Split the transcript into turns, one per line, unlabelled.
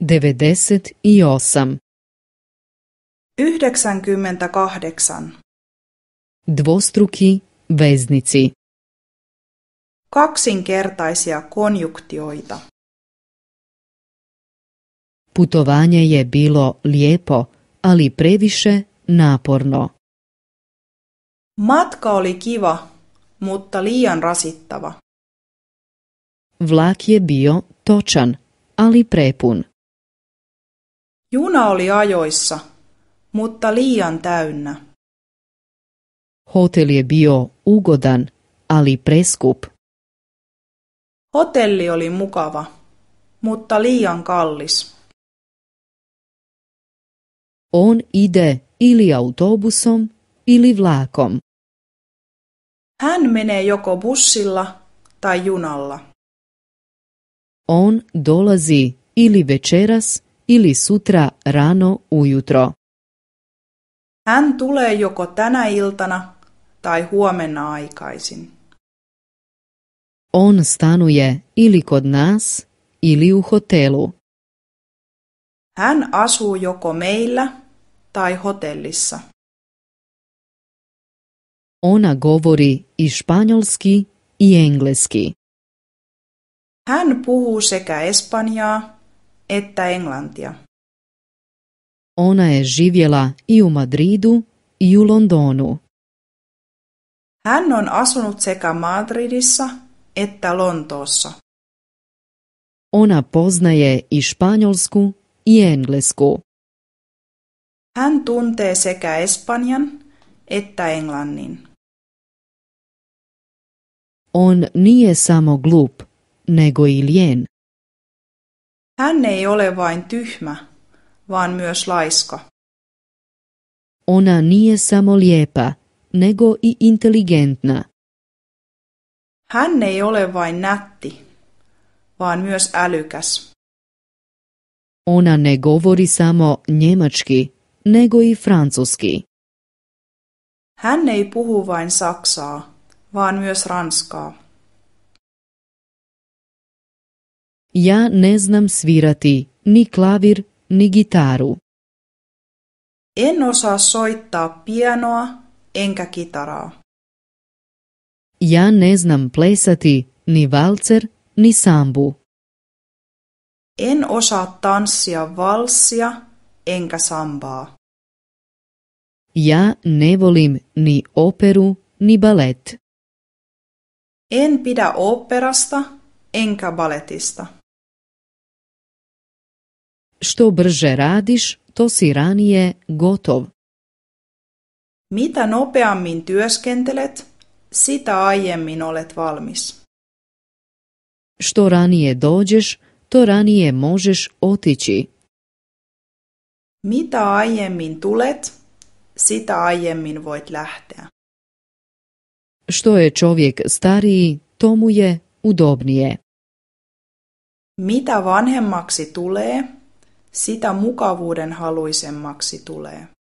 98.
98.
Dvostruki veznici.
Kaksinkertaisia konjuktioita.
Putovanje je bilo lijepo, ali previše naporno.
Matka oli kiva, mutta liian rasittava.
Vlak je bio točan, ali prepun.
Juna oli ajoissa, mutta liian täynnä.
Hotel je bio ugodan, ali preskup.
Hotelli oli mukava, mutta liian kallis.
On ide ili autobusom ili vlakom.
Hän menee joko bussilla tai junalla.
On dolazi ili večeras ili sutra rano ujutro.
Hän tulee joko tänä iltana tai huomenna aikaisin.
On stanuje ili kod nas ili u hotelu.
Hän asuu joko meillä tai hotellissa.
Ona govori i španjolski i engleski.
Hän puhuu sekä espanjaa että englantia.
Ona je živjela i u Madridu i u Londonu.
Hän on asunut sekä Madridissa että Lontoossa.
Ona poznaje i španjolsku i englesku.
Hän tuntee sekä espanjan että englannin.
On nije samo glup, nego i lijen.
Hän ei ole vain tyhmä, vaan myös laiska.
Ona nije samo lijepa, nego i inteligentna.
Hän ei ole vain nätti, vaan myös älykäs.
Ona ne govori samo njemački, nego i francuski.
Hän ei puhu vain saksaa, vaan myös ranskaa.
Ja ne znam svirati ni klavir ni gitaru.
En osaa soittaa pianoa enkä kitaraa.
Ja ne znam plesati ni valcer ni sambu.
En osaa tanssia valssia enkä sambaa.
Ja ne volim ni operu ni balet.
En pidä operasta enkä baletista.
Što brže radiš, to si ranije gotov.
Mita nopeammin työskentelet, sitä aiemmin olet valmis.
Što ranije dođeš, to ranije možeš otići.
Mita aiemmin tulet, sitä aiemmin voit lähteä.
Što je čovjek stariji, tomu je udobnije.
Mita vanhemmaksi tulee, Sitä mukavuuden haluisemmaksi tulee.